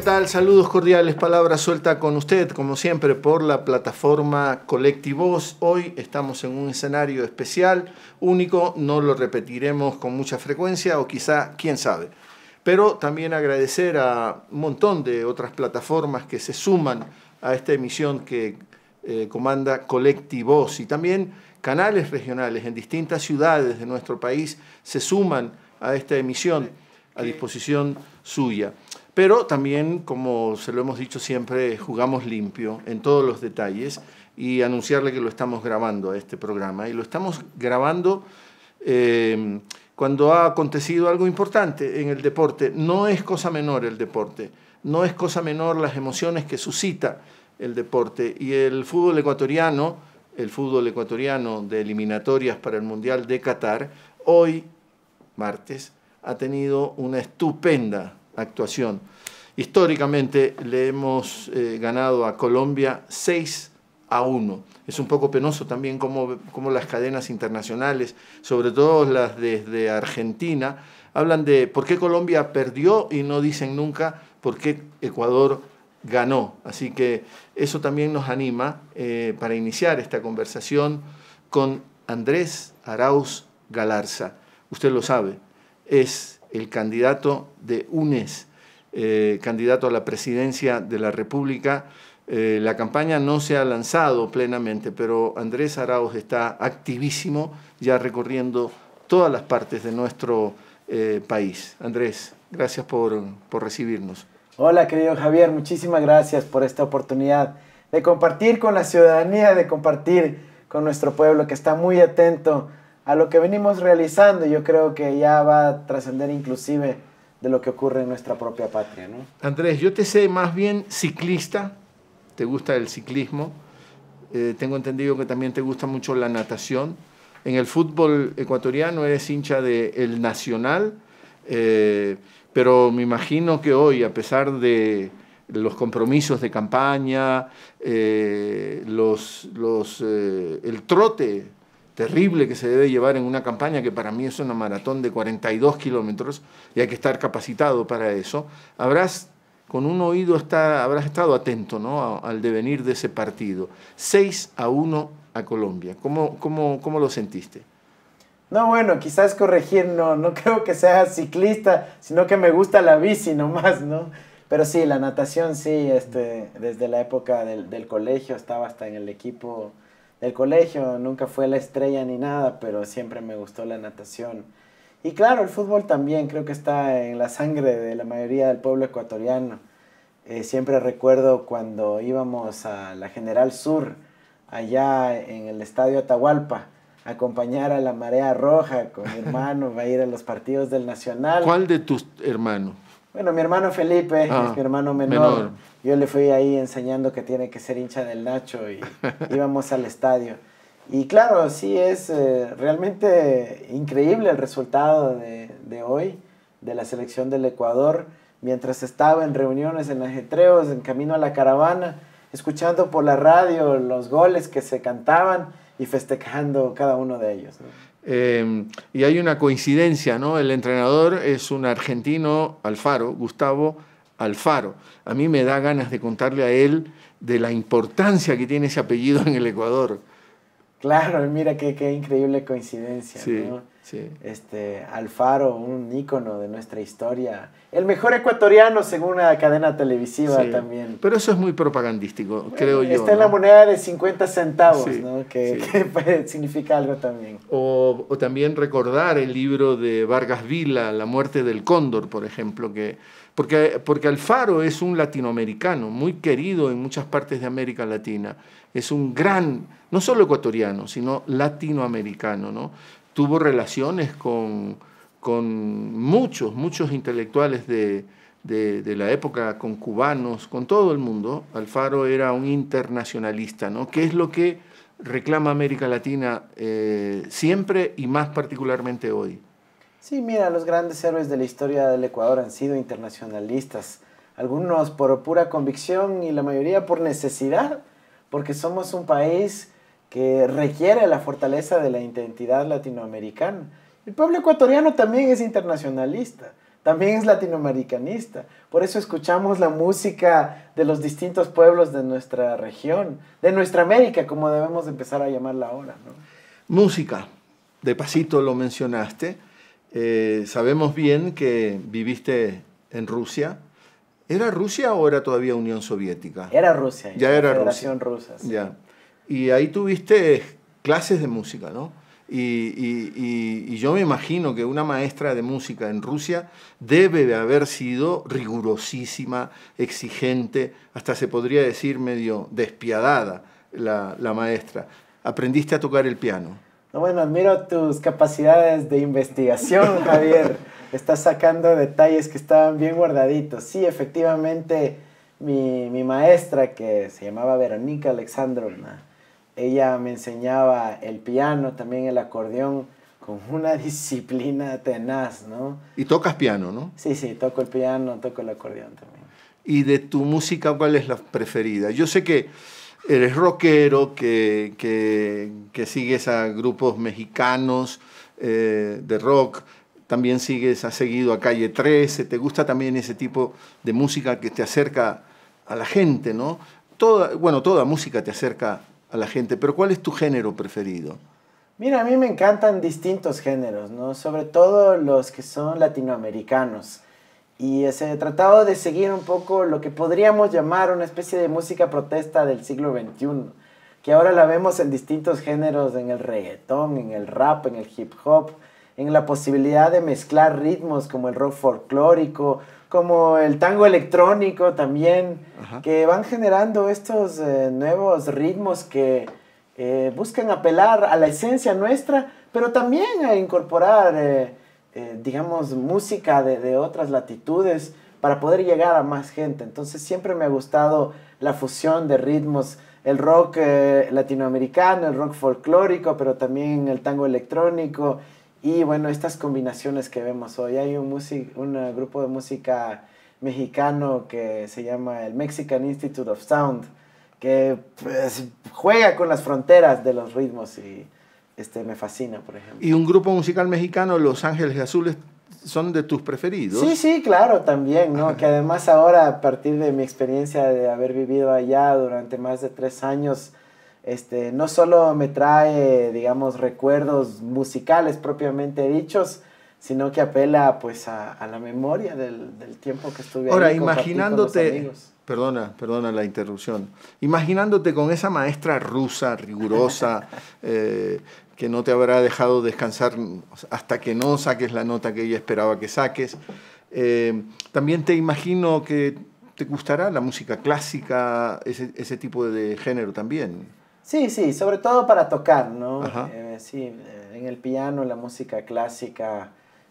¿qué tal? Saludos cordiales, palabra suelta con usted, como siempre, por la plataforma Colectivos. Hoy estamos en un escenario especial, único, no lo repetiremos con mucha frecuencia o quizá, quién sabe. Pero también agradecer a un montón de otras plataformas que se suman a esta emisión que eh, comanda Colectivos y también canales regionales en distintas ciudades de nuestro país se suman a esta emisión a disposición suya. Pero también, como se lo hemos dicho siempre, jugamos limpio en todos los detalles y anunciarle que lo estamos grabando a este programa. Y lo estamos grabando em, cuando ha acontecido algo importante en el deporte. No es cosa menor el deporte, no es cosa menor las emociones que suscita el deporte. Y el fútbol ecuatoriano, el fútbol ecuatoriano de eliminatorias para el Mundial de Qatar, hoy, martes, ha tenido una estupenda actuación. Históricamente le hemos eh, ganado a Colombia 6 a 1. Es un poco penoso también como, las cadenas internacionales, sobre todo las desde Argentina, hablan de por qué Colombia perdió y no dicen nunca por qué Ecuador ganó. Así que eso también nos anima eh, para iniciar esta conversación con Andrés Arauz Galarza. Usted lo sabe, es el candidato de UNES, eh, candidato a la presidencia de la República. Eh, la campaña no se ha lanzado plenamente, pero Andrés Arauz está activísimo, ya recorriendo todas las partes de nuestro eh, país. Andrés, gracias por, por recibirnos. Hola, querido Javier, muchísimas gracias por esta oportunidad de compartir con la ciudadanía, de compartir con nuestro pueblo que está muy atento a lo que venimos realizando. Yo creo que ya va a trascender inclusive de lo que ocurre en nuestra propia patria. ¿no? Andrés, yo te sé más bien ciclista, te gusta el ciclismo, eh, tengo entendido que también te gusta mucho la natación. En el fútbol ecuatoriano eres hincha del Nacional, eh, pero me imagino que hoy, a pesar de los compromisos de campaña, eh, los, el trote terrible que se debe llevar en una campaña, que para mí es una maratón de 42 kilómetros y hay que estar capacitado para eso, habrás con un oído está, habrás estado atento ¿no? al devenir de ese partido. 6 a 1 a Colombia. ¿Cómo, cómo, cómo lo sentiste? No, bueno, quizás corregir, no, no creo que sea ciclista, sino que me gusta la bici nomás, ¿no? Pero sí, la natación sí, este, desde la época del, del colegio estaba hasta en el equipo el colegio, nunca fue la estrella ni nada, pero siempre me gustó la natación. Y claro, el fútbol también creo que está en la sangre de la mayoría del pueblo ecuatoriano. Eh, siempre recuerdo cuando íbamos a la General Sur, allá en el Estadio Atahualpa, acompañar a la Marea Roja con mi hermano, va a ir a los partidos del Nacional. ¿Cuál de tus hermanos? Bueno, mi hermano Felipe es ah, mi hermano menor. Yo le fui ahí enseñando que tiene que ser hincha del Nacho y íbamos al estadio. Y claro, sí, es eh, realmente increíble el resultado de, hoy de la selección del Ecuador. Mientras estaba en reuniones, en ajetreos, en camino a la caravana, escuchando por la radio los goles que se cantaban y festejando cada uno de ellos. Eh, y hay una coincidencia, ¿no? El entrenador es un argentino, Alfaro, Gustavo Alfaro. A mí me da ganas de contarle a él de la importancia que tiene ese apellido en el Ecuador. Claro, mira qué, increíble coincidencia. ¿no? Este, Alfaro, un ícono de nuestra historia. El mejor ecuatoriano según una cadena televisiva también. Pero eso es muy propagandístico, creo yo. Está en la moneda de 50 centavos, ¿no? que, que, significa algo también. O, o, también recordar el libro de Vargas Vila, La muerte del cóndor, por ejemplo, que, porque, porque Alfaro es un latinoamericano muy querido en muchas partes de América Latina. Es un gran, no solo ecuatoriano, sino latinoamericano, ¿no? tuvo relaciones con, con muchos, muchos intelectuales de, de, la época, con cubanos, con todo el mundo. Alfaro era un internacionalista, ¿no? ¿Qué es lo que reclama América Latina eh, siempre y más particularmente hoy? Sí, mira, los grandes héroes de la historia del Ecuador han sido internacionalistas, algunos por pura convicción y la mayoría por necesidad, porque somos un país que requiere la fortaleza de la identidad latinoamericana. El pueblo ecuatoriano también es internacionalista, también es latinoamericanista. Por eso escuchamos la música de los distintos pueblos de nuestra región, de nuestra América, como debemos empezar a llamarla ahora. Música, de pasito lo mencionaste. Eh, sabemos bien que viviste en Rusia. ¿Era Rusia o era todavía Unión Soviética? Era Rusia. Ya, era Rusia. Rusa, Ya y ahí tuviste clases de música, ¿no? Y, yo me imagino que una maestra de música en Rusia debe de haber sido rigurosísima, exigente, hasta se podría decir medio despiadada la, maestra. Aprendiste a tocar el piano. No, bueno, admiro tus capacidades de investigación, Javier. Estás sacando detalles que estaban bien guardaditos. Sí, efectivamente, mi, mi maestra, que se llamaba Verónica Alexandrovna, ella me enseñaba el piano, también el acordeón, con una disciplina tenaz, ¿no? Y tocas piano, ¿no? Sí, sí, toco el piano, toco el acordeón también. ¿Y de tu música cuál es la preferida? Yo sé que eres rockero, que, que, que sigues a grupos mexicanos eh, de rock, también sigues, has seguido a Calle 13, te gusta también ese tipo de música que te acerca a la gente, ¿no? Toda, bueno, toda música te acerca a la gente, pero ¿cuál es tu género preferido? Mira, a mí me encantan distintos géneros, ¿no? Sobre todo los que son latinoamericanos. Y he eh, tratado de seguir un poco lo que podríamos llamar una especie de música protesta del siglo XXI, que ahora la vemos en distintos géneros, en el reggaetón, en el rap, en el hip hop, en la posibilidad de mezclar ritmos como el rock folclórico como el tango electrónico también, que van generando estos eh, nuevos ritmos que eh, buscan apelar a la esencia nuestra, pero también a incorporar, eh, digamos, música de, de, otras latitudes para poder llegar a más gente. Entonces siempre me ha gustado la fusión de ritmos, el rock latinoamericano, el rock folclórico, pero también el tango electrónico y bueno, estas combinaciones que vemos hoy, hay un, un grupo de música mexicano que se llama el Mexican Institute of Sound, que pues, juega con las fronteras de los ritmos y este, me fascina, por ejemplo. Y un grupo musical mexicano, Los Ángeles Azules, son de tus preferidos. Sí, sí, claro, también, ¿no? que además ahora, a partir de mi experiencia de haber vivido allá durante más de tres años, este, no solo me trae, digamos, recuerdos musicales propiamente dichos, sino que apela pues a, la memoria del, tiempo que estuve Ahora, imaginándote, perdona, perdona la interrupción, imaginándote con esa maestra rusa, rigurosa, eh, que no te habrá dejado descansar hasta que no saques la nota que ella esperaba que saques, eh, también te imagino que te gustará la música clásica, ese tipo de género también. Sí, sí, sobre todo para tocar, ¿no? Eh, sí, eh, en el piano la música clásica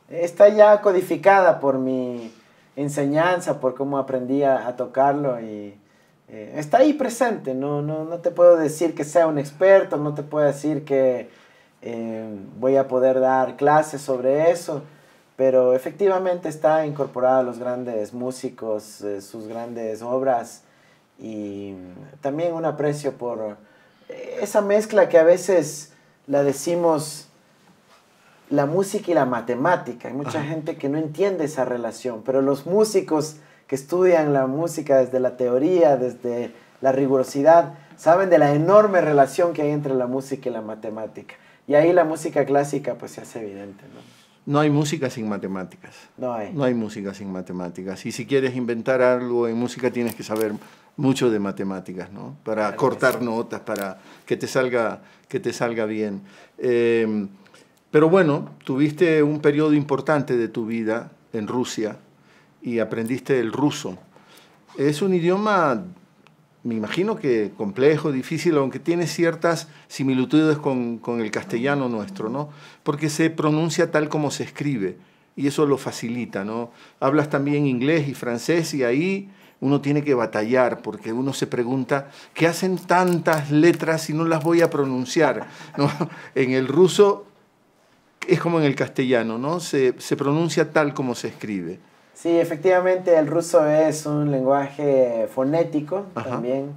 está ya codificada por mi enseñanza, por cómo aprendí a, tocarlo y eh, está ahí presente, no, no, no te puedo decir que sea un experto, no te puedo decir que voy a poder dar clases sobre eso, pero efectivamente está incorporada a los grandes músicos, sus grandes obras y también un aprecio por esa mezcla que a veces la decimos la música y la matemática. Hay mucha gente que no entiende esa relación, pero los músicos que estudian la música desde la teoría, desde la rigurosidad, saben de la enorme relación que hay entre la música y la matemática. Y ahí la música clásica pues se hace evidente. ¿no? no hay música sin matemáticas. No hay. No hay música sin matemáticas. Y si quieres inventar algo en música tienes que saber mucho de matemáticas, ¿no? Para cortar notas, para que te salga, que te salga bien. Em, pero bueno, tuviste un periodo importante de tu vida en Rusia y aprendiste el ruso. Es un idioma, me imagino que complejo, difícil, aunque tiene ciertas similitudes con, con el castellano nuestro, ¿no? Porque se pronuncia tal como se escribe y eso lo facilita, ¿no? Hablas también inglés y francés y ahí uno tiene que batallar porque uno se pregunta, ¿qué hacen tantas letras si no las voy a pronunciar? En el ruso es como en el castellano, ¿no? Se, pronuncia tal como se escribe. Sí, efectivamente el ruso es un lenguaje fonético también.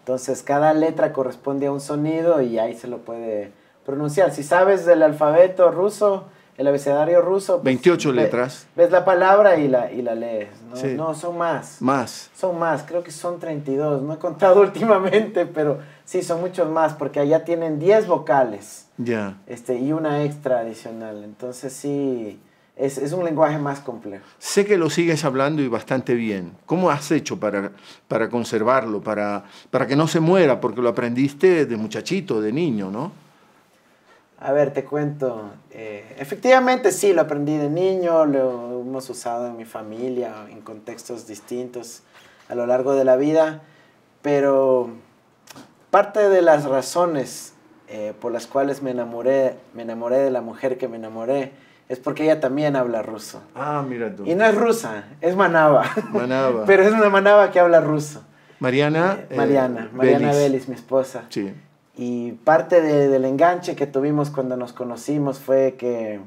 Entonces cada letra corresponde a un sonido y ahí se lo puede pronunciar. Si sabes del alfabeto ruso, el abecedario ruso. 28 pues, letras. Ves, la palabra y la, y la lees. ¿no? no, son más. Más. Son más, creo que son 32. No he contado últimamente, pero sí, son muchos más, porque allá tienen 10 vocales. Ya. Este, y una extra adicional. Entonces sí, es, es, un lenguaje más complejo. Sé que lo sigues hablando y bastante bien. ¿Cómo has hecho para, para conservarlo, para, para que no se muera? Porque lo aprendiste de muchachito, de niño, ¿no? A ver, te cuento. Eh, efectivamente sí, lo aprendí de niño, lo hemos usado en mi familia, en contextos distintos a lo largo de la vida, pero parte de las razones eh, por las cuales me enamoré, me enamoré de la mujer que me enamoré, es porque ella también habla ruso. Ah, mira tú. Y no es rusa, es manaba. Manaba. pero es una manaba que habla ruso. Mariana. Mariana, eh, Mariana Belis. mi esposa. Sí. Y parte del enganche que tuvimos cuando nos conocimos fue que,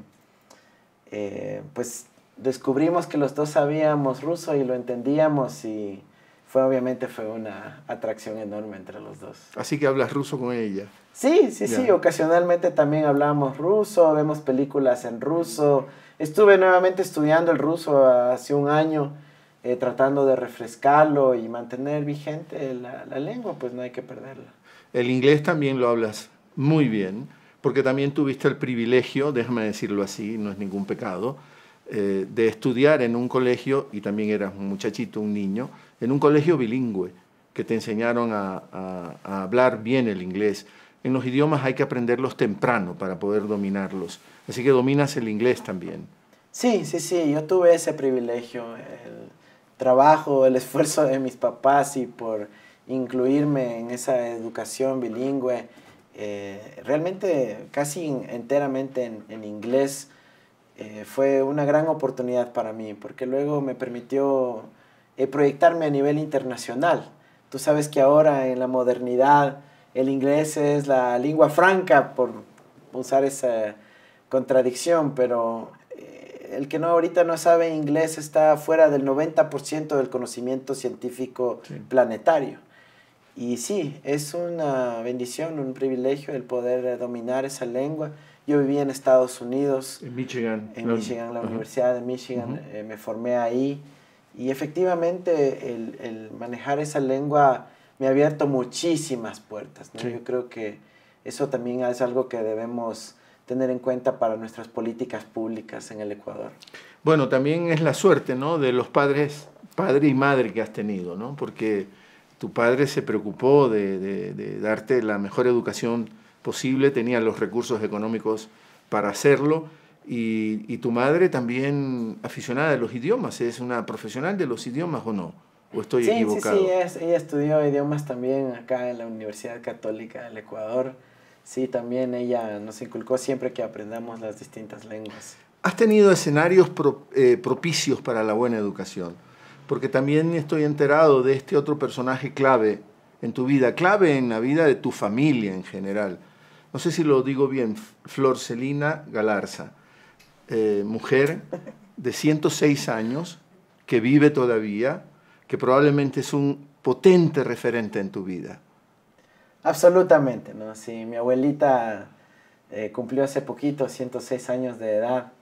eh, pues, descubrimos que los dos sabíamos ruso y lo entendíamos y fue obviamente fue una atracción enorme entre los dos. Así que hablas ruso con ella. Sí, sí, sí, ocasionalmente también hablamos ruso, vemos películas en ruso. Estuve nuevamente estudiando el ruso hace un año, eh, tratando de refrescarlo y mantener vigente la lengua, pues no hay que perderla. El inglés también lo hablas muy bien, porque también tuviste el privilegio, déjame decirlo así, no es ningún pecado, eh, de estudiar en un colegio, y también eras un muchachito, un niño, en un colegio bilingüe, que te enseñaron a hablar bien el inglés. En los idiomas hay que aprenderlos temprano para poder dominarlos. Así que dominas el inglés también. Sí, sí, sí, yo tuve ese privilegio. El trabajo, el esfuerzo de mis papás y por incluirme en esa educación bilingüe, eh, realmente casi enteramente en, inglés, eh, fue una gran oportunidad para mí, porque luego me permitió eh, proyectarme a nivel internacional. Tú sabes que ahora en la modernidad el inglés es la lengua franca, por usar esa contradicción, pero el que no ahorita no sabe inglés está fuera del 90% del conocimiento científico planetario. Y sí, es una bendición, un privilegio el poder eh, dominar esa lengua. Yo viví en Estados Unidos. En Michigan. En Michigan, la Universidad de Michigan. Eh, me formé ahí. Y efectivamente el, manejar esa lengua me ha abierto muchísimas puertas. Yo creo que eso también es algo que debemos tener en cuenta para nuestras políticas públicas en el Ecuador. Bueno, también es la suerte ¿no? de los padres, padre y madre que has tenido, ¿no? porque tu padre se preocupó de, darte la mejor educación posible, tenía los recursos económicos para hacerlo. Y, tu madre también aficionada a los idiomas, ¿es una profesional de los idiomas o no? ¿O estoy sí, equivocado? Sí, sí, ella estudió idiomas también acá en la Universidad Católica del Ecuador. Sí, también ella nos inculcó siempre que aprendamos las distintas lenguas. ¿Has tenido escenarios eh, propicios para la buena educación? porque también estoy enterado de este otro personaje clave en tu vida, clave en la vida de tu familia en general. No sé si lo digo bien, Florcelina Galarza, eh, mujer de 106 años, que vive todavía, que probablemente es un potente referente en tu vida. Absolutamente, ¿no? Sí, mi abuelita eh, cumplió hace poquito 106 años de edad.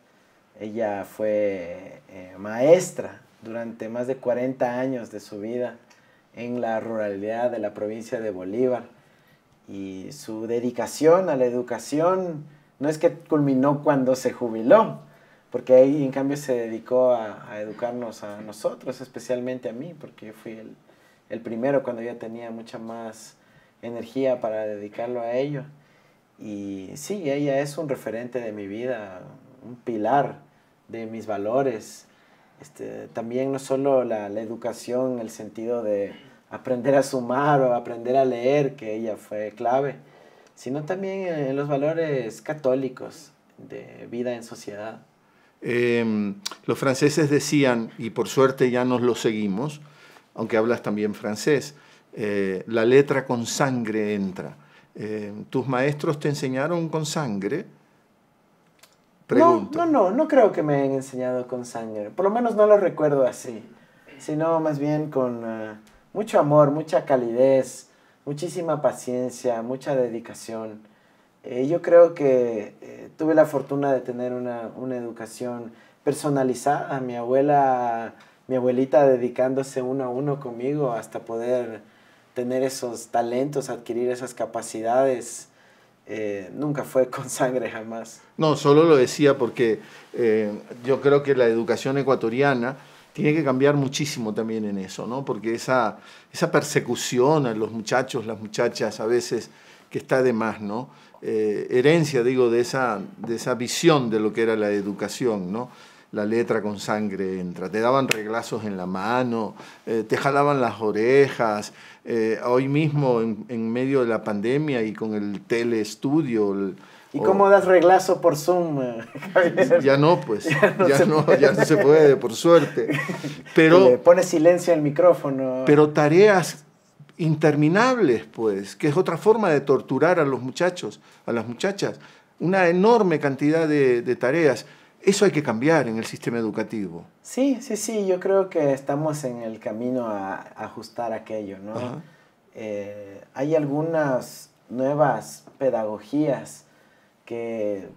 Ella fue eh, maestra durante más de 40 años de su vida en la ruralidad de la provincia de Bolívar. Y su dedicación a la educación no es que culminó cuando se jubiló, porque ahí en cambio se dedicó a, educarnos a nosotros, especialmente a mí, porque yo fui el, el primero cuando yo tenía mucha más energía para dedicarlo a ello. Y sí, ella es un referente de mi vida, un pilar de mis valores, este, también no solo la, educación el sentido de aprender a sumar o aprender a leer, que ella fue clave, sino también en los valores católicos de vida en sociedad. Em, los franceses decían, y por suerte ya nos lo seguimos, aunque hablas también francés, eh, la letra con sangre entra. Em, tus maestros te enseñaron con sangre, no, no, no, creo que me hayan enseñado con sangre. Por lo menos no lo recuerdo así. Sino más bien con eh, mucho amor, mucha calidez, muchísima paciencia, mucha dedicación. Eh, yo creo que eh, tuve la fortuna de tener una, una educación personalizada. Mi abuela, mi abuelita dedicándose uno a uno conmigo hasta poder tener esos talentos, adquirir esas capacidades eh, nunca fue con sangre jamás. No, solo lo decía porque eh, yo creo que la educación ecuatoriana tiene que cambiar muchísimo también en eso, ¿no? Porque esa, persecución a los muchachos, las muchachas, a veces que está de más, ¿no? Eh, herencia, digo, de esa, de esa visión de lo que era la educación, ¿no? la letra con sangre entra, te daban reglazos en la mano, eh, te jalaban las orejas. Eh, hoy mismo, en, medio de la pandemia y con el teleestudio... ¿Y cómo das reglazo por Zoom? Eh, ya no, pues. Ya no, ya se, no, se puede, por suerte. Pero, silencio al micrófono. Pero tareas interminables, pues, que es otra forma de torturar a los muchachos, a las muchachas. Una enorme cantidad de tareas. Eso hay que cambiar en el sistema educativo. Sí, sí, sí, yo creo que estamos en el camino a ajustar aquello, ¿no? Eh, hay algunas nuevas pedagogías que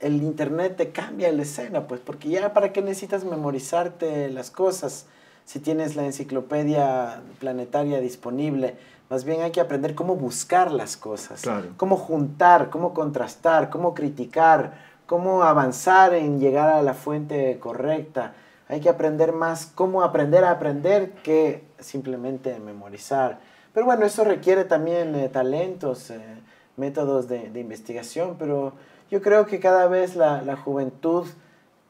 el internet te cambia la escena, pues, porque ya para qué necesitas memorizarte las cosas si tienes la enciclopedia planetaria disponible. Más bien hay que aprender cómo buscar las cosas, cómo juntar, cómo contrastar, cómo criticar, cómo avanzar en llegar a la fuente correcta. Hay que aprender más cómo aprender a aprender que simplemente memorizar. Pero bueno, eso requiere también eh, talentos, eh, métodos de, investigación, pero yo creo que cada vez la, la juventud,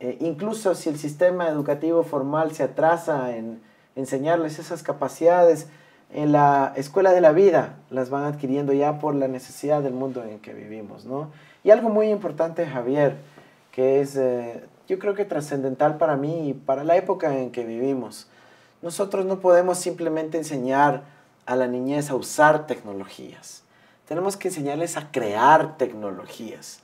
eh, incluso si el sistema educativo formal se atrasa en enseñarles esas capacidades, en la escuela de la vida las van adquiriendo ya por la necesidad del mundo en que vivimos, ¿no? Y algo muy importante, Javier, que es, eh, yo creo que trascendental para mí y para la época en que vivimos. Nosotros no podemos simplemente enseñar a la niñez a usar tecnologías. Tenemos que enseñarles a crear tecnologías.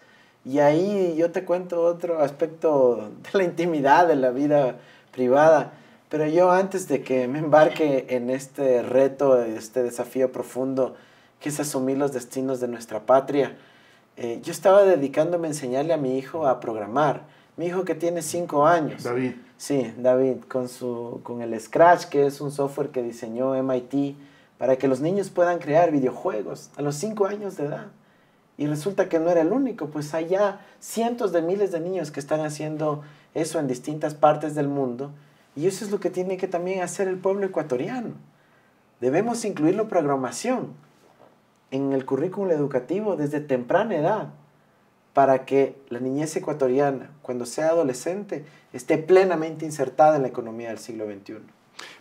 Y ahí yo te cuento otro aspecto de la intimidad, de la vida privada. Pero yo antes de que me embarque en este reto, este desafío profundo, que es asumir los destinos de nuestra patria, eh, yo estaba dedicándome a enseñarle a mi hijo a programar. Mi hijo que tiene cinco años. David. Sí, David, con, su, con el Scratch, que es un software que diseñó MIT para que los niños puedan crear videojuegos a los cinco años de edad. Y resulta que no era el único, pues hay ya cientos de miles de niños que están haciendo eso en distintas partes del mundo. Y eso es lo que tiene que también hacer el pueblo ecuatoriano. Debemos incluirlo la programación en el currículum educativo desde temprana edad para que la niñez ecuatoriana, cuando sea adolescente, esté plenamente insertada en la economía del siglo XXI.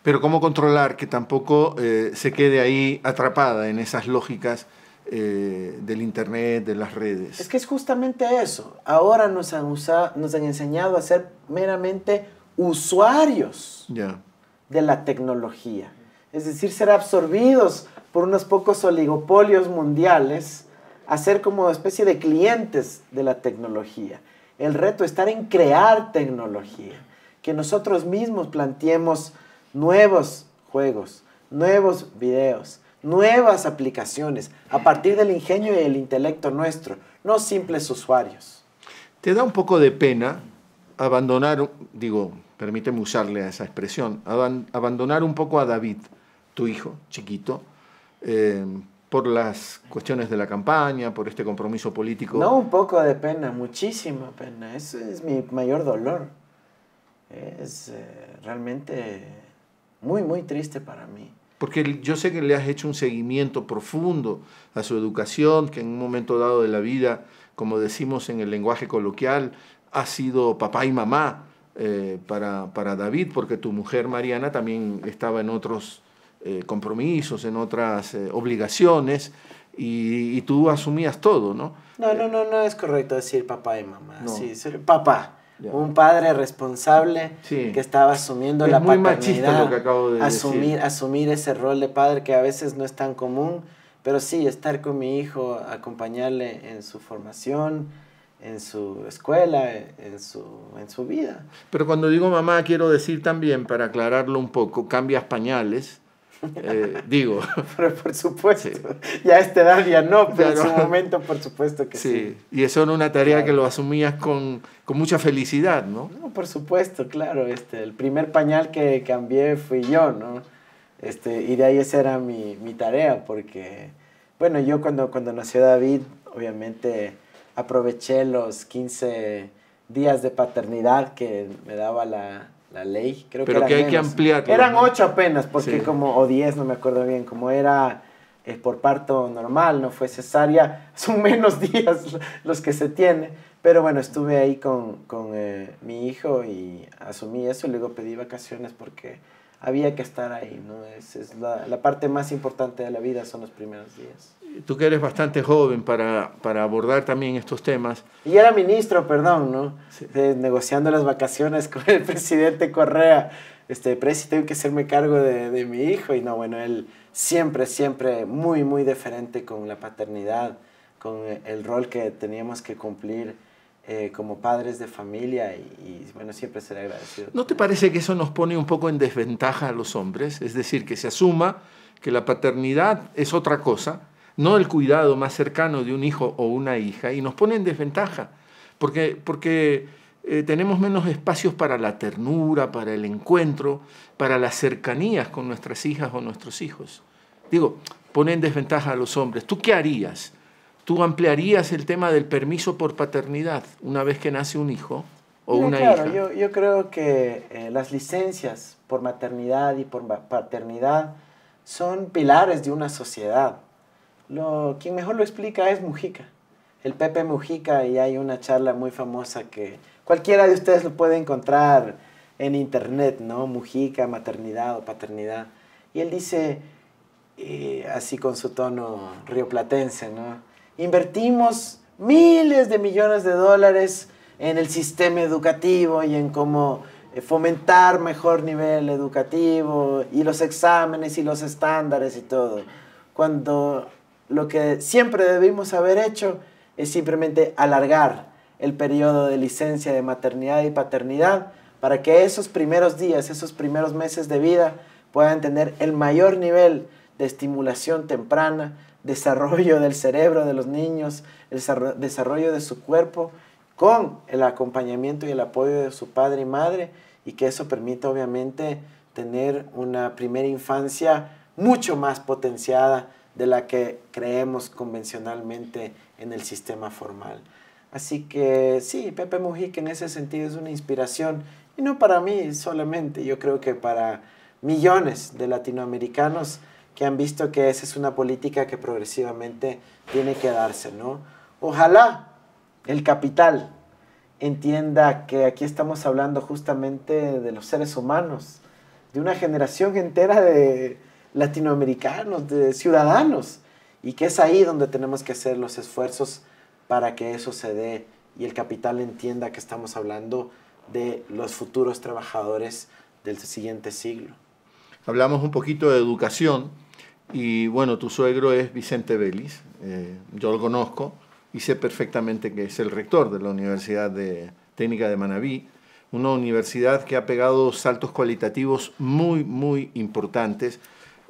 Pero ¿cómo controlar que tampoco eh, se quede ahí atrapada en esas lógicas eh, del Internet, de las redes? Es que es justamente eso. Ahora nos han, usado, nos han enseñado a ser meramente usuarios de la tecnología. Es decir, ser absorbidos por unos pocos oligopolios mundiales a ser como especie de clientes de la tecnología. El reto estar en crear tecnología, que nosotros mismos planteemos nuevos juegos, nuevos videos, nuevas aplicaciones, a partir del ingenio y el intelecto nuestro, no simples usuarios. Te da un poco de pena abandonar, digo, permíteme usarle a esa expresión, abandonar un poco a David, tu hijo chiquito, eh, por las cuestiones de la campaña, por este compromiso político. No, un poco de pena, muchísima pena. Eso es mi mayor dolor. Eh, es eh, realmente muy, muy triste para mí. Porque yo sé que le has hecho un seguimiento profundo a su educación, que en un momento dado de la vida, como decimos en el lenguaje coloquial, ha sido papá y mamá para, para David, porque tu mujer Mariana también estaba en otros eh, compromisos, en otras eh, obligaciones, y, tú asumías todo, ¿no? No, no, no, no es correcto decir papá y mamá. Sí, papá. Un padre responsable que estaba asumiendo la muy paternidad. asumir, asumir ese rol de padre que a veces no es tan común, pero sí, estar con mi hijo, acompañarle en su formación, en su escuela, en su, en su vida. Pero cuando digo mamá, quiero decir también, para aclararlo un poco, cambias pañales, eh, digo. por supuesto. Ya a esta edad ya no, pero en su momento, por supuesto que sí. sí. Y eso era una tarea que lo asumías con, mucha felicidad, ¿no? No, por supuesto, claro. Este, el primer pañal que cambié fui yo, ¿no? Este, y de ahí esa era mi, mi tarea, porque, bueno, yo cuando, cuando nació David, obviamente aproveché los 15 días de paternidad que me daba la, la ley, creo Pero que, que hay que Eran ocho apenas, porque como, o diez, no me acuerdo bien, como era eh, por parto normal, no fue cesárea, son menos días los que se tiene. Pero bueno, estuve ahí con, eh, mi hijo y asumí eso y luego pedí vacaciones porque había que estar ahí, ¿no? Es, es la, parte más importante de la vida son los primeros días tú que eres bastante joven para, para, abordar también estos temas. Y era ministro, perdón, ¿no? negociando las vacaciones con el presidente Correa. Este, presi, tengo que hacerme cargo de, de, mi hijo. Y no, bueno, él siempre, siempre muy, muy diferente con la paternidad, con eh, el rol que teníamos que cumplir eh, como padres de familia. Y, y bueno, siempre será agradecido. ¿No te parece que eso nos pone un poco en desventaja a los hombres? Es decir, que se asuma que la paternidad es otra cosa no el cuidado más cercano de un hijo o una hija, y nos ponen en desventaja, porque, porque eh, tenemos menos espacios para la ternura, para el encuentro, para las cercanías con nuestras hijas o nuestros hijos. Digo, ponen en desventaja a los hombres. ¿Tú qué harías? Tú ampliarías el tema del permiso por paternidad una vez que nace un hijo o una hija. Yo, yo creo que eh, las licencias por maternidad y por paternidad son pilares de una sociedad quien mejor lo explica es Mujica, el Pepe Mujica, y hay una charla muy famosa que cualquiera de ustedes lo puede encontrar en internet, ¿no? Mujica, maternidad o paternidad. Y él dice, eh, así con su tono rioplatense, ¿no? Invertimos miles de millones de dólares en el sistema educativo y en cómo eh, fomentar mejor nivel educativo y los exámenes y los estándares y todo. Cuando lo que siempre debimos haber hecho es simplemente alargar el periodo de licencia de maternidad y paternidad para que esos primeros días, esos primeros meses de vida puedan tener el mayor nivel de estimulación temprana, desarrollo del cerebro de los niños, el desarrollo de su cuerpo, con el acompañamiento y el apoyo de su padre y madre, y que eso permita obviamente tener una primera infancia mucho más potenciada de la que creemos convencionalmente en el sistema formal. Así que sí, Pepe Mujica en ese sentido es una inspiración, y no para mí solamente, yo creo que para millones de latinoamericanos que han visto que esa es una política que progresivamente tiene que darse, ¿no? Ojalá el capital entienda que aquí estamos hablando justamente de los seres humanos, de una generación entera de, latinoamericanos, de ciudadanos, y que es ahí donde tenemos que hacer los esfuerzos para que eso se dé y el capital entienda que estamos hablando de los futuros trabajadores del siguiente siglo. Hablamos un poquito de educación y bueno, tu suegro es Vicente Vélez, eh, yo lo conozco y sé perfectamente que es el rector de la Universidad de Técnica de Manabí, una universidad que ha pegado saltos cualitativos muy, muy importantes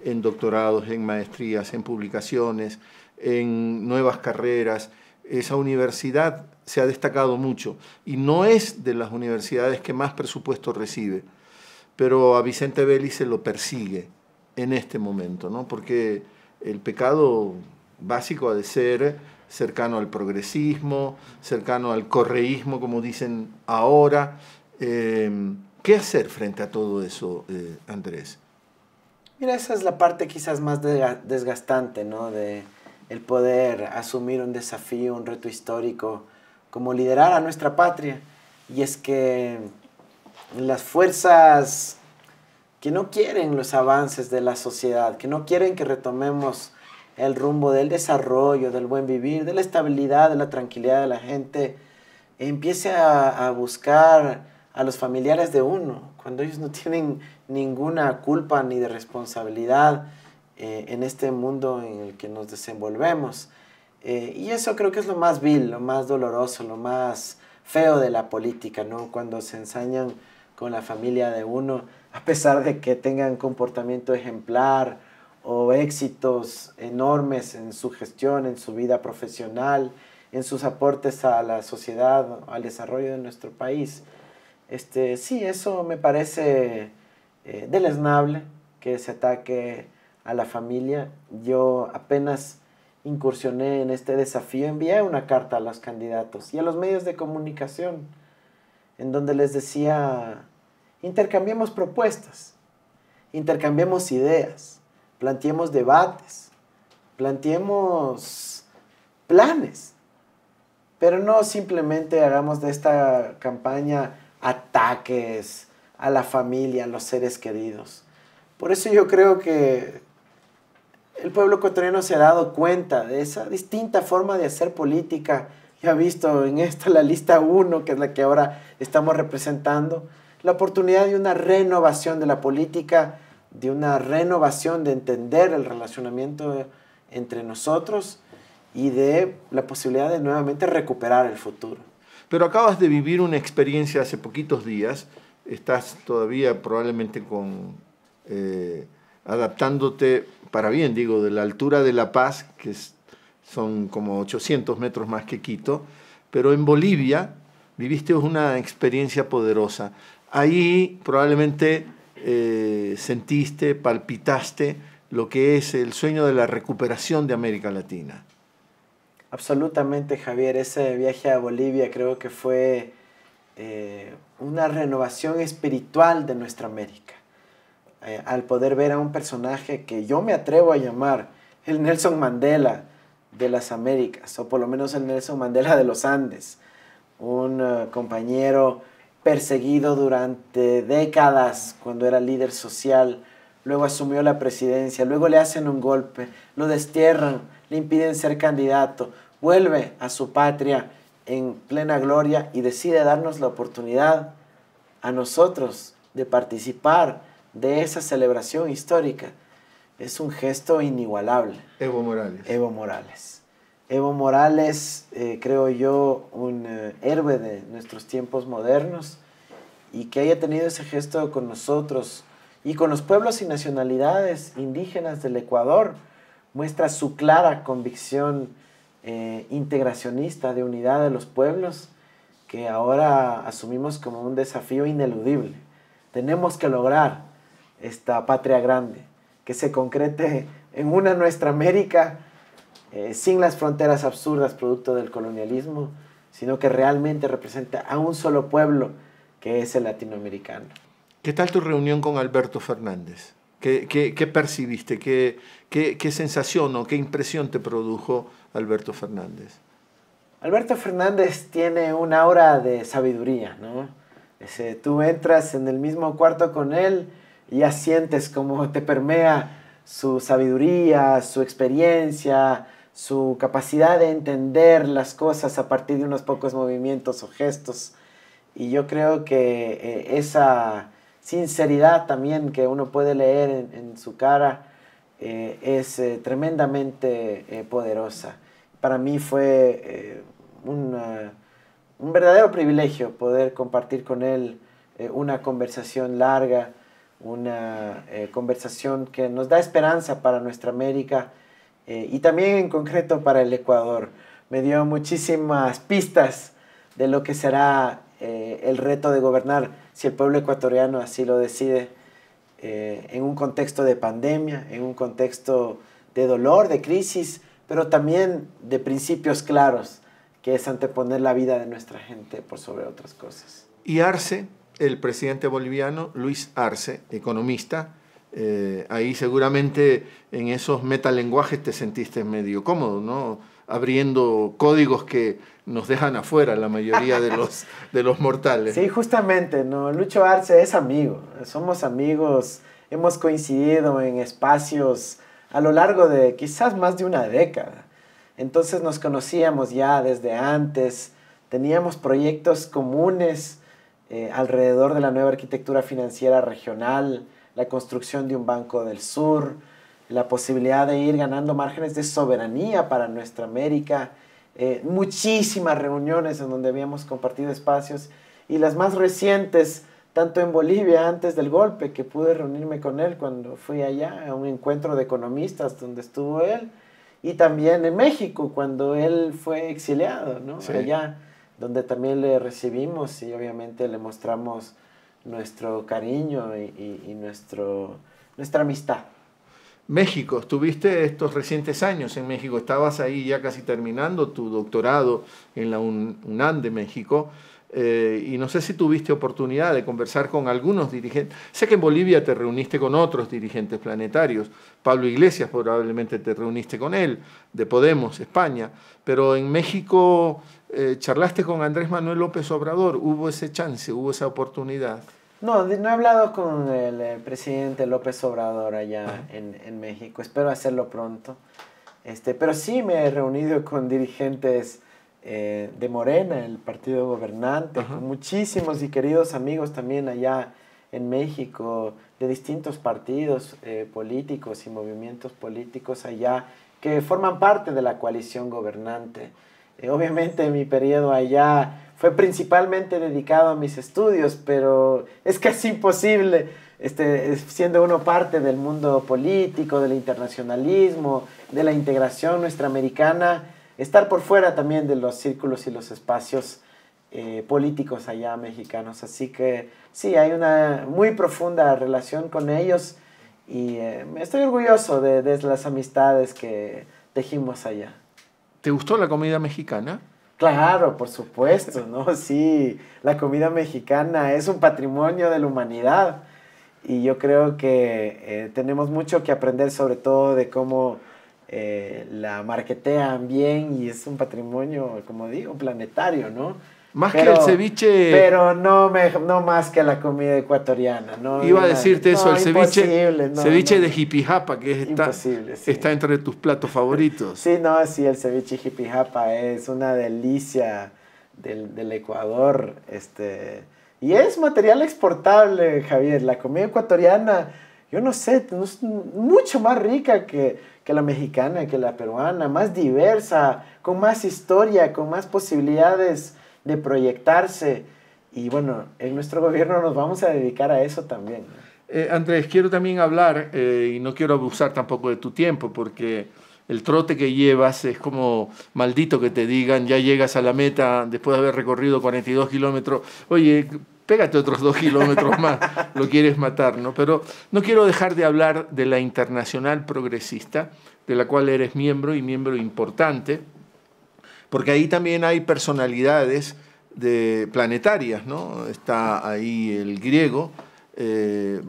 en doctorados, en maestrías, en publicaciones, en nuevas carreras. Esa universidad se ha destacado mucho y no es de las universidades que más presupuesto recibe, pero a Vicente Belli se lo persigue en este momento, ¿no? porque el pecado básico ha de ser cercano al progresismo, cercano al correísmo, como dicen ahora. Eh, ¿Qué hacer frente a todo eso, eh, Andrés? Mira, esa es la parte quizás más desgastante, ¿no? De el poder asumir un desafío, un reto histórico, como liderar a nuestra patria. Y es que las fuerzas que no quieren los avances de la sociedad, que no quieren que retomemos el rumbo del desarrollo, del buen vivir, de la estabilidad, de la tranquilidad de la gente, empiece a, a buscar a los familiares de uno, cuando ellos no tienen ninguna culpa ni de responsabilidad eh, en este mundo en el que nos desenvolvemos. Eh, y eso creo que es lo más vil, lo más doloroso, lo más feo de la política, ¿no? Cuando se ensañan con la familia de uno, a pesar de que tengan comportamiento ejemplar o éxitos enormes en su gestión, en su vida profesional, en sus aportes a la sociedad, al desarrollo de nuestro país. Este, sí, eso me parece eh, deleznable que se ataque a la familia. Yo apenas incursioné en este desafío, envié una carta a los candidatos y a los medios de comunicación, en donde les decía, intercambiemos propuestas, intercambiemos ideas, planteemos debates, planteemos planes, pero no simplemente hagamos de esta campaña ataques, a la familia, a los seres queridos. Por eso yo creo que el pueblo ecuatoriano se ha dado cuenta de esa distinta forma de hacer política. Ya ha visto en esta la lista 1, que es la que ahora estamos representando, la oportunidad de una renovación de la política, de una renovación de entender el relacionamiento entre nosotros y de la posibilidad de nuevamente recuperar el futuro. Pero acabas de vivir una experiencia hace poquitos días estás todavía probablemente con, eh, adaptándote para bien, digo, de la altura de La Paz, que son como 800 metros más que Quito, pero en Bolivia viviste una experiencia poderosa. Ahí probablemente eh, sentiste, palpitaste lo que es el sueño de la recuperación de América Latina. Absolutamente, Javier. Ese viaje a Bolivia creo que fue eh, una renovación espiritual de nuestra América. Eh, al poder ver a un personaje que yo me atrevo a llamar el Nelson Mandela de las Américas, o por lo menos el Nelson Mandela de los Andes, un eh, compañero perseguido durante décadas cuando era líder social, luego asumió la presidencia, luego le hacen un golpe, lo destierran, le impiden ser candidato, vuelve a su patria en plena gloria y decide darnos la oportunidad a nosotros de participar de esa celebración histórica. Es un gesto inigualable. Evo Morales. Evo Morales. Evo Morales, eh, creo yo, un eh, héroe de nuestros tiempos modernos y que haya tenido ese gesto con nosotros y con los pueblos y nacionalidades indígenas del Ecuador, muestra su clara convicción eh, integracionista de unidad de los pueblos que ahora asumimos como un desafío ineludible. Tenemos que lograr esta patria grande, que se concrete en una nuestra América eh, sin las fronteras absurdas producto del colonialismo, sino que realmente representa a un solo pueblo que es el latinoamericano. ¿Qué tal tu reunión con Alberto Fernández? ¿Qué, percibiste? ¿Qué, ¿Qué, sensación o qué impresión te produjo Alberto Fernández? Alberto Fernández tiene una aura de sabiduría, ¿no? tú entras en el mismo cuarto con él y ya sientes cómo te permea su sabiduría, su experiencia, su capacidad de entender las cosas a partir de unos pocos movimientos o gestos. Y yo creo que eh, esa sinceridad también que uno puede leer en, su cara eh, es eh, tremendamente eh, poderosa. Para mí fue un verdadero privilegio poder compartir con él una conversación larga, una conversación que nos da esperanza para nuestra América y también en concreto para el Ecuador. Me dio muchísimas pistas de lo que será el reto de gobernar si el pueblo ecuatoriano así lo decide, eh, en un contexto de pandemia, en un contexto de dolor, de crisis, pero también de principios claros, que es anteponer la vida de nuestra gente por sobre otras cosas. Y Arce, el presidente boliviano, Luis Arce, economista, eh, ahí seguramente en esos metalenguajes te sentiste medio cómodo, ¿no? abriendo códigos que nos dejan afuera la mayoría de los, de los mortales. Sí, justamente, ¿no? Lucho Arce es amigo, somos amigos, hemos coincidido en espacios a lo largo de quizás más de una década. Entonces nos conocíamos ya desde antes, teníamos proyectos comunes eh, alrededor de la nueva arquitectura financiera regional, la construcción de un banco del sur, la posibilidad de ir ganando márgenes de soberanía para nuestra América, eh, muchísimas reuniones en donde habíamos compartido espacios y las más recientes, tanto en Bolivia antes del golpe, que pude reunirme con él cuando fui allá a un encuentro de economistas donde estuvo él, y también en México cuando él fue exiliado, ¿no? Allá donde también le recibimos y obviamente le mostramos nuestro cariño y, nuestro, nuestra amistad. México, estuviste estos recientes años en México, estabas ahí ya casi terminando tu doctorado en la UNAM de México. Eh, y no sé si tuviste oportunidad de conversar con algunos dirigentes. Sé que en Bolivia te reuniste con otros dirigentes planetarios. Pablo Iglesias probablemente te reuniste con él, de Podemos, España. Pero en México eh, charlaste con Andrés Manuel López Obrador. ¿Hubo ese chance, hubo esa oportunidad? No, no he hablado con el, eh, presidente López Obrador allá en, México. Espero hacerlo pronto. Este, pero sí me he reunido con dirigentes eh, de Morena, el partido gobernante, con muchísimos y queridos amigos también allá en México, de distintos partidos eh, políticos y movimientos políticos allá que forman parte de la coalición gobernante. obviamente mi periodo allá fue principalmente dedicado a mis estudios, pero es casi imposible, este, siendo uno parte del mundo político, del internacionalismo, de la integración nuestra estar por fuera también de los círculos y los espacios eh, políticos allá mexicanos. Así que sí, hay una muy profunda relación con ellos y me eh, estoy orgulloso de, de las amistades que tejimos allá. ¿Te gustó la comida mexicana? Claro, por supuesto, ¿no? Sí, la comida mexicana es un patrimonio de la humanidad y yo creo que eh, tenemos mucho que aprender sobre todo de cómo eh, la marquetean bien y es un patrimonio, como digo, planetario, ¿no? Más que el ceviche. Pero no, me, no más que la comida ecuatoriana. No, Iba a decirte eso, el ceviche, ceviche de jipijapa, que está, sí. está entre tus platos favoritos. sí, no, sí, el ceviche jipijapa es una delicia del, del, Ecuador. Este, y es material exportable, Javier. La comida ecuatoriana, yo no sé, es mucho más rica que, que la mexicana, que la peruana, más diversa, con más historia, con más posibilidades de proyectarse. Y bueno, en nuestro gobierno nos vamos a dedicar a eso también. Eh, Andrés, quiero también hablar, eh, y no quiero abusar tampoco de tu tiempo, porque el trote que llevas es como maldito que te digan, ya llegas a la meta después de haber recorrido 42 kilómetros, oye, pégate otros dos kilómetros más, lo quieres matar, ¿no? Pero no quiero dejar de hablar de la Internacional Progresista, de la cual eres miembro y miembro importante porque ahí también hay personalidades planetarias, ¿no? Está ahí el griego, eh,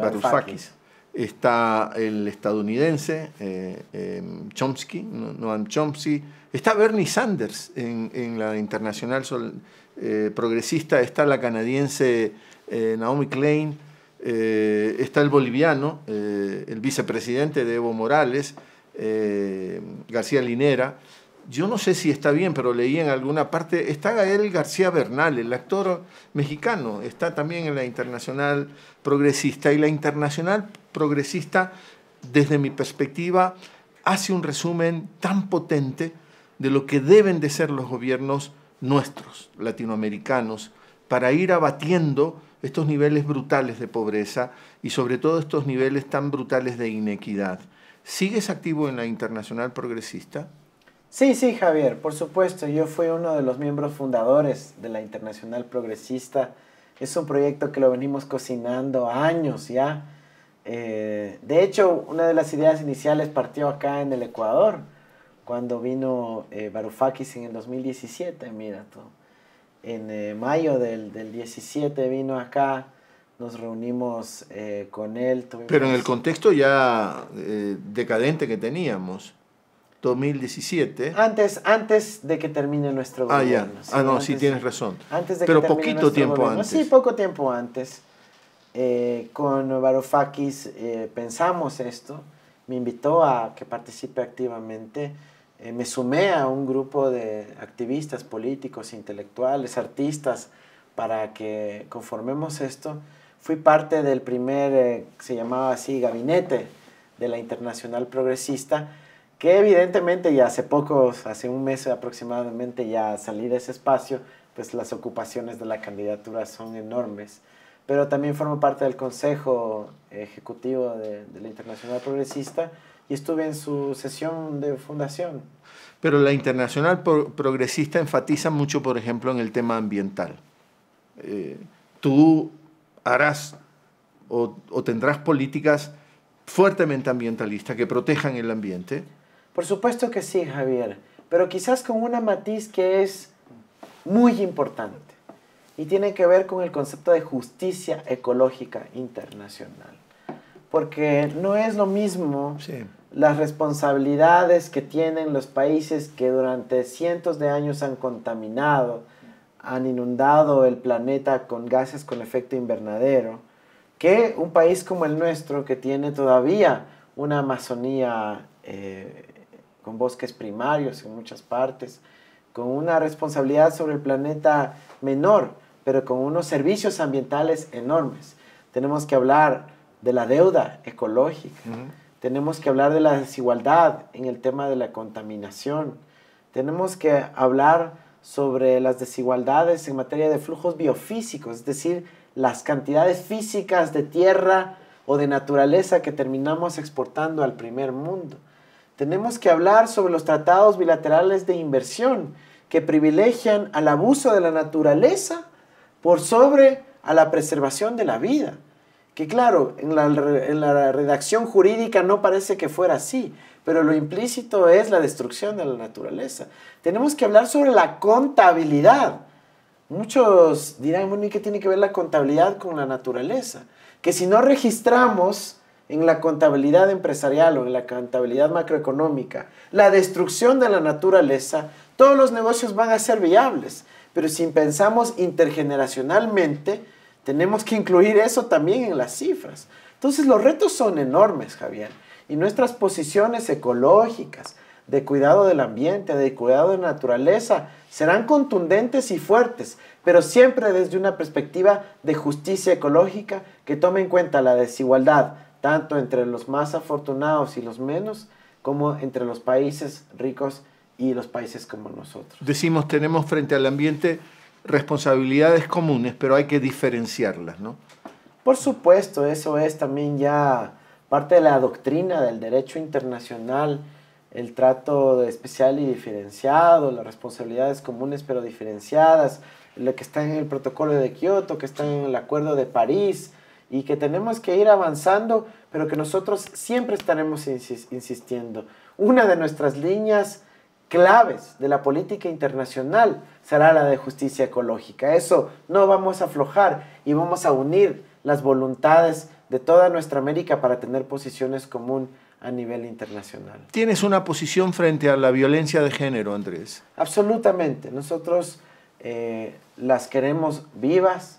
Está el estadounidense eh, eh, Chomsky, Noam Chomsky. Está Bernie Sanders en, la internacional eh, progresista. Está la canadiense Naomi Klein. está el boliviano, el vicepresidente de Evo Morales, García Linera yo no sé si está bien, pero leí en alguna parte, está Gael García Bernal, el actor mexicano, está también en la Internacional Progresista, y la Internacional Progresista, desde mi perspectiva, hace un resumen tan potente de lo que deben de ser los gobiernos nuestros, latinoamericanos, para ir abatiendo estos niveles brutales de pobreza y sobre todo estos niveles tan brutales de inequidad. ¿Sigues activo en la Internacional Progresista? Sí, sí, Javier, por supuesto. Yo fui uno de los miembros fundadores de la Internacional Progresista. Es un proyecto que lo venimos cocinando años ya. Eh, de hecho, una de las ideas iniciales partió acá en el Ecuador, cuando vino eh, en el 2017, mira En eh, mayo del, del, 17 vino acá, nos reunimos eh, con él. Pero en el contexto ya decadente que teníamos. 2017. Antes, antes de que termine nuestro ah, gobierno. Ya. Ah, no, sí tienes razón. Antes Pero poquito tiempo antes. Sí, poco tiempo antes. Eh, con Varoufakis eh, pensamos esto. Me invitó a que participe activamente. Eh, me sumé a un grupo de activistas políticos, intelectuales, artistas, para que conformemos esto. Fui parte del primer, eh, se llamaba así, gabinete de la Internacional Progresista, que evidentemente ya hace pocos, hace un mes aproximadamente ya salí de ese espacio, pues las ocupaciones de la candidatura son enormes. Pero también formo parte del Consejo Ejecutivo de, la Internacional Progresista y estuve en su sesión de fundación. Pero la Internacional Progresista enfatiza mucho, por ejemplo, en el tema ambiental. Eh, tú harás o, o tendrás políticas fuertemente ambientalistas que protejan el ambiente, por supuesto que sí, Javier, pero quizás con una matiz que es muy importante y tiene que ver con el concepto de justicia ecológica internacional. Porque no es lo mismo las responsabilidades que tienen los países que durante cientos de años han contaminado, han inundado el planeta con gases con efecto invernadero, que un país como el nuestro que tiene todavía una Amazonía eh, con bosques primarios en muchas partes, con una responsabilidad sobre el planeta menor, pero con unos servicios ambientales enormes. Tenemos que hablar de la deuda ecológica, tenemos que hablar de la desigualdad en el tema de la contaminación, tenemos que hablar sobre las desigualdades en materia de flujos biofísicos, es decir, las cantidades físicas de tierra o de naturaleza que terminamos exportando al primer mundo. Tenemos que hablar sobre los tratados bilaterales de inversión que privilegian al abuso de la naturaleza por sobre a la preservación de la vida. Que claro, en la, en la redacción jurídica no parece que fuera así, pero lo implícito es la destrucción de la naturaleza. Tenemos que hablar sobre la contabilidad. Muchos dirán, bueno, ¿y qué tiene que ver la contabilidad con la naturaleza? Que si no registramos en la contabilidad empresarial o en la contabilidad macroeconómica, la destrucción de la naturaleza, todos los negocios van a ser viables. Pero si pensamos intergeneracionalmente, tenemos que incluir eso también en las cifras. Entonces los retos son enormes, Javier. Y nuestras posiciones ecológicas, de cuidado del ambiente, de cuidado de la naturaleza, serán contundentes y fuertes, pero siempre desde una perspectiva de justicia ecológica que tome en cuenta la desigualdad, tanto entre los más afortunados y los menos, como entre los países ricos y los países como nosotros. Decimos, tenemos frente al ambiente responsabilidades comunes, pero hay que diferenciarlas, ¿no? Por supuesto, eso es también ya parte de la doctrina del derecho internacional, el trato especial y diferenciado, las responsabilidades comunes pero diferenciadas, lo que está en el protocolo de Kioto, que está en el acuerdo de París, y que tenemos que ir avanzando, pero que nosotros siempre estaremos insistiendo. Una de nuestras líneas claves de la política internacional será la de justicia ecológica. Eso no vamos a aflojar y vamos a unir las voluntades de toda nuestra América para tener posiciones comunes a nivel internacional. ¿Tienes una posición frente a la violencia de género, Andrés? Absolutamente. Nosotros eh, las queremos vivas,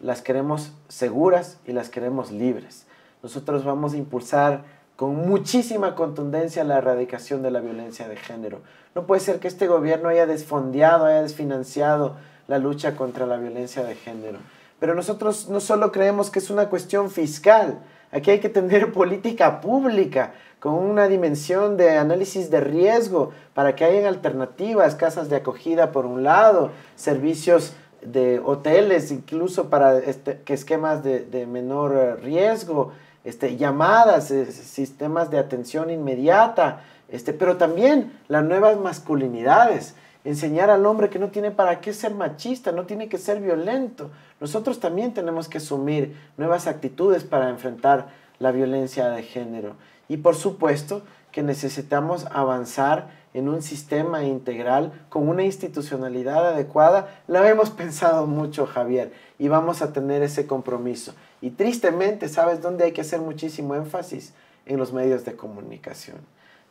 las queremos seguras y las queremos libres. Nosotros vamos a impulsar con muchísima contundencia la erradicación de la violencia de género. No puede ser que este gobierno haya desfondeado, haya desfinanciado la lucha contra la violencia de género. Pero nosotros no solo creemos que es una cuestión fiscal, aquí hay que tener política pública con una dimensión de análisis de riesgo para que haya alternativas, casas de acogida por un lado, servicios de hoteles, incluso para este, esquemas de, menor eh, riesgo, este, llamadas, eh, sistemas de atención inmediata, este, pero también las nuevas masculinidades. Enseñar al hombre que no tiene para qué ser machista, no tiene que ser violento. Nosotros también tenemos que asumir nuevas actitudes para enfrentar la violencia de género. Y por supuesto, que necesitamos avanzar en un sistema integral con una institucionalidad adecuada, lo hemos pensado mucho, Javier, y vamos a tener ese compromiso. Y tristemente, ¿sabes dónde hay que hacer muchísimo énfasis? En los medios de comunicación.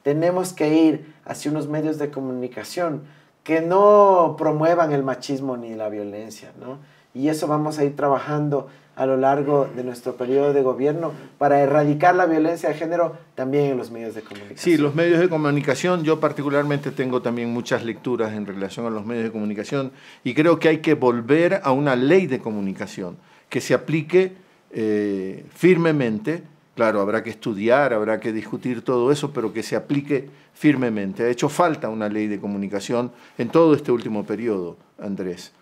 Tenemos que ir hacia unos medios de comunicación que no promuevan el machismo ni la violencia, ¿no? y eso vamos a ir trabajando a lo largo de nuestro periodo de gobierno para erradicar la violencia de género también en los medios de comunicación. Sí, los medios de comunicación, yo particularmente tengo también muchas lecturas en relación a los medios de comunicación y creo que hay que volver a una ley de comunicación que se aplique eh, firmemente. Claro, habrá que estudiar, habrá que discutir todo eso, pero que se aplique firmemente. Ha hecho falta una ley de comunicación en todo este último periodo, Andrés.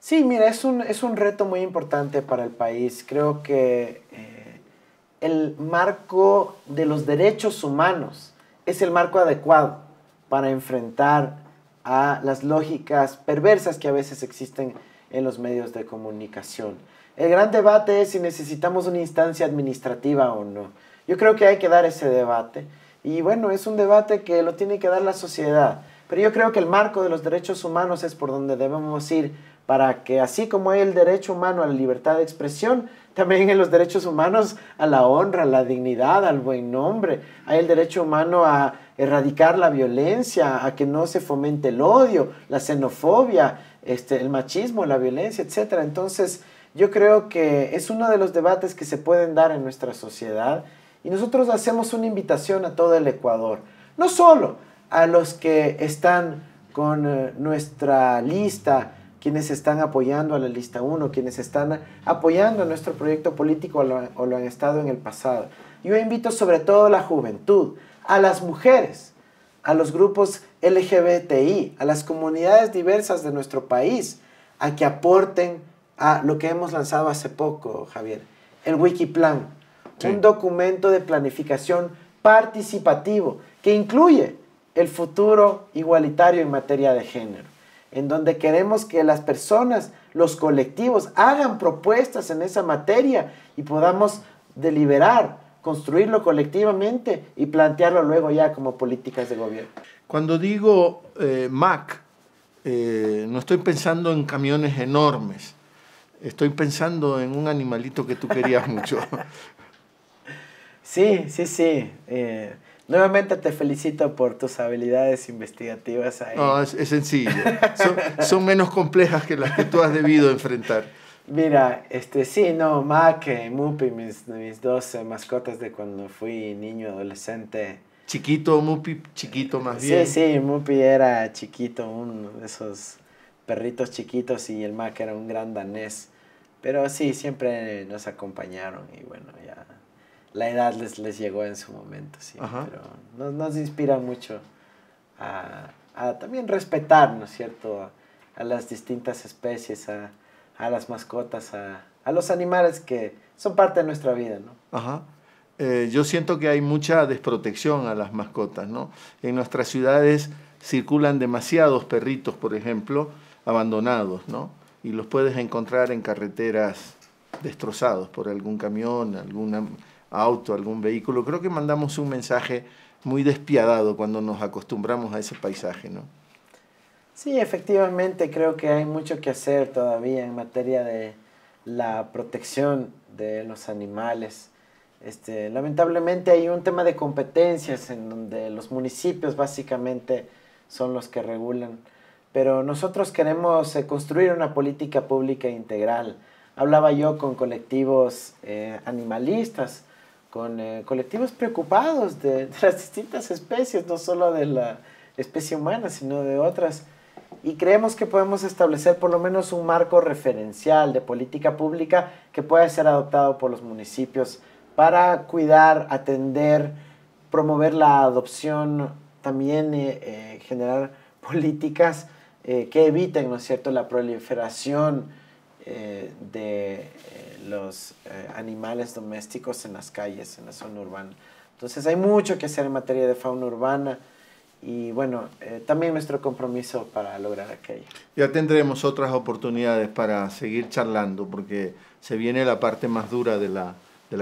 Sí, mira, es un, es un reto muy importante para el país. Creo que eh, el marco de los derechos humanos es el marco adecuado para enfrentar a las lógicas perversas que a veces existen en los medios de comunicación. El gran debate es si necesitamos una instancia administrativa o no. Yo creo que hay que dar ese debate. Y bueno, es un debate que lo tiene que dar la sociedad. Pero yo creo que el marco de los derechos humanos es por donde debemos ir para que así como hay el derecho humano a la libertad de expresión, también en los derechos humanos a la honra, a la dignidad, al buen nombre. Hay el derecho humano a erradicar la violencia, a que no se fomente el odio, la xenofobia, este, el machismo, la violencia, etc. Entonces, yo creo que es uno de los debates que se pueden dar en nuestra sociedad y nosotros hacemos una invitación a todo el Ecuador, no solo a los que están con eh, nuestra lista, quienes están apoyando a la lista 1, quienes están apoyando a nuestro proyecto político o lo, han, estado en el pasado. Yo invito sobre todo a la juventud, a las mujeres, a los grupos LGBTI, a las comunidades diversas de nuestro país, a que aporten a lo que hemos lanzado hace poco, Javier, el Wikiplan, un documento de planificación participativo que incluye el futuro igualitario en materia de género en donde queremos que las personas, los colectivos, hagan propuestas en esa materia y podamos deliberar, construirlo colectivamente y plantearlo luego ya como políticas de gobierno. Cuando digo eh, MAC, eh, no estoy pensando en camiones enormes, estoy pensando en un animalito que tú querías mucho. sí, sí, sí. Eh, Nuevamente te felicito por tus habilidades investigativas ahí. No, es, sencillo. son, menos complejas que las que tú has debido enfrentar. Mira, este, sí, no, Mac, eh, Mupi, mis, mis dos eh, mascotas de cuando fui niño, adolescente. Chiquito, Mupi, chiquito más bien. Sí, sí, Mupi era chiquito, uno de esos perritos chiquitos y el Mac era un gran danés. Pero sí, siempre nos acompañaron y bueno, ya la edad les, les llegó en su momento, sí. Pero nos, nos inspira mucho a, también respetar, ¿no cierto?, a, las distintas especies, a, a las mascotas, a, a, los animales que son parte de nuestra vida, ¿no? Ajá. Eh, yo siento que hay mucha desprotección a las mascotas, ¿no? En nuestras ciudades circulan demasiados perritos, por ejemplo, abandonados, ¿no? Y los puedes encontrar en carreteras destrozados por algún camión, alguna auto, algún vehículo. Creo que mandamos un mensaje muy despiadado cuando nos acostumbramos a ese paisaje, ¿no? Sí, efectivamente creo que hay mucho que hacer todavía en materia de la protección de los animales. Este, lamentablemente hay un tema de competencias en donde los municipios básicamente son los que regulan, pero nosotros queremos eh, construir una política pública integral. Hablaba yo con colectivos eh, animalistas con eh, colectivos preocupados de, las distintas especies, no solo de la especie humana, sino de otras. Y creemos que podemos establecer por lo menos un marco referencial de política pública que pueda ser adoptado por los municipios para cuidar, atender, promover la adopción, también eh, eh, generar políticas que eviten, ¿no es cierto?, la proliferación eh, de eh, los eh, animales domésticos en las calles, en la zona urbana. Entonces hay mucho que hacer en materia de fauna urbana y bueno, también nuestro compromiso para lograr aquello. Ya tendremos otras oportunidades para seguir charlando porque se viene la parte más dura de la,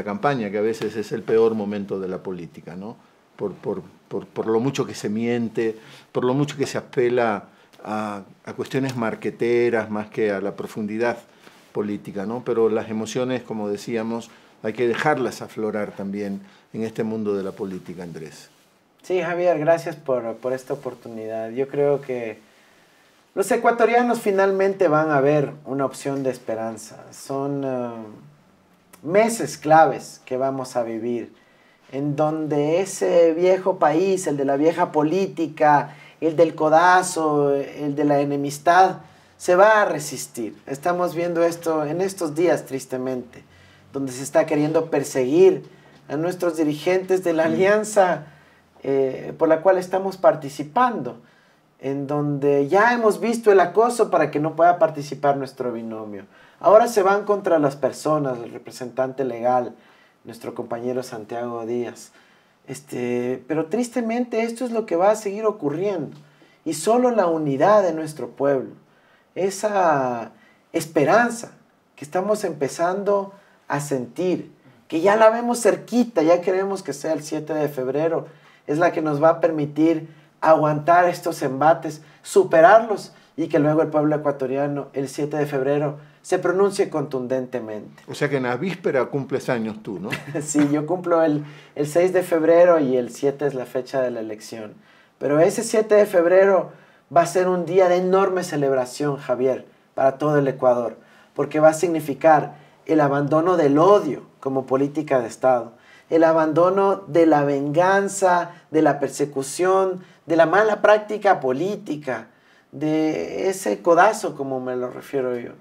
campaña, que a veces es el peor momento de la política, ¿no? Por, lo mucho que se miente, por lo mucho que se apela a, a cuestiones marqueteras más que a la profundidad política, ¿no? Pero las emociones, como decíamos, hay que dejarlas aflorar también en este mundo de la política, Andrés. Sí, Javier, gracias por, por esta oportunidad. Yo creo que los ecuatorianos finalmente van a ver una opción de esperanza. Son eh, meses claves que vamos a vivir, en donde ese viejo país, el de la vieja política, el del codazo, el de la enemistad, se va a resistir. Estamos viendo esto en estos días, tristemente, donde se está queriendo perseguir a nuestros dirigentes de la alianza eh, por la cual estamos participando, en donde ya hemos visto el acoso para que no pueda participar nuestro binomio. Ahora se van contra las personas, el representante legal, nuestro compañero Santiago Díaz. Este, pero tristemente esto es lo que va a seguir ocurriendo y solo la unidad de nuestro pueblo esa esperanza que estamos empezando a sentir, que ya la vemos cerquita, ya queremos que sea el 7 de febrero, es la que nos va a permitir aguantar estos embates, superarlos y que luego el pueblo ecuatoriano el 7 de febrero se pronuncie contundentemente. O sea que en la víspera cumples años tú, ¿no? sí, yo cumplo el, el 6 de febrero y el 7 es la fecha de la elección. Pero ese 7 de febrero va a ser un día de enorme celebración, Javier, para todo el Ecuador, porque va a significar el abandono del odio como política de Estado, el abandono de la venganza, de la persecución, de la mala práctica política, de ese codazo como me lo refiero yo.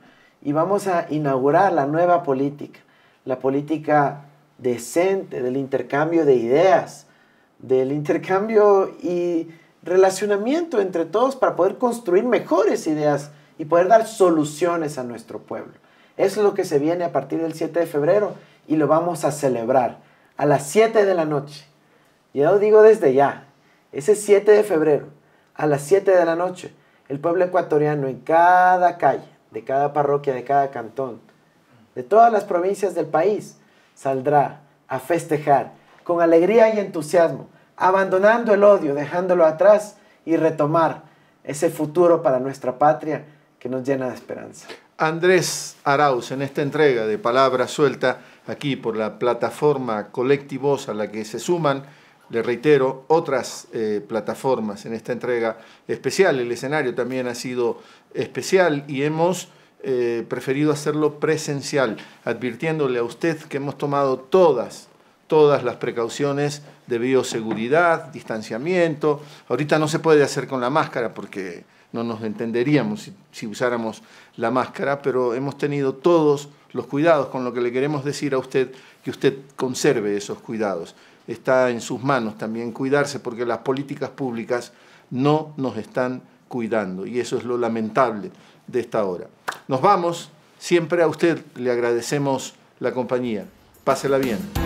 Y vamos a inaugurar la nueva política, la política decente, del intercambio de ideas, del intercambio y relacionamiento entre todos para poder construir mejores ideas y poder dar soluciones a nuestro pueblo. Eso es lo que se viene a partir del 7 de febrero y lo vamos a celebrar a las 7 de la noche. Ya lo digo desde ya, ese 7 de febrero, a las 7 de la noche, el pueblo ecuatoriano en cada calle, de cada parroquia, de cada cantón, de todas las provincias del país, saldrá a festejar con alegría y entusiasmo abandonando el odio, dejándolo atrás y retomar ese futuro para nuestra patria que nos llena de esperanza. Andrés Arauz, en esta entrega de Palabra Suelta, aquí por la plataforma Colectivos a la que se suman, le reitero, otras eh, plataformas en esta entrega especial. El escenario también ha sido especial y hemos eh, preferido hacerlo presencial, advirtiéndole a usted que hemos tomado todas todas las precauciones de bioseguridad, distanciamiento. Ahorita no se puede hacer con la máscara porque no nos entenderíamos si, usáramos la máscara, pero hemos tenido todos los cuidados, con lo que le queremos decir a usted que usted conserve esos cuidados. Está en sus manos también cuidarse porque las políticas públicas no nos están cuidando y eso es lo lamentable de esta hora. Nos vamos, siempre a usted le agradecemos la compañía. Pásela bien.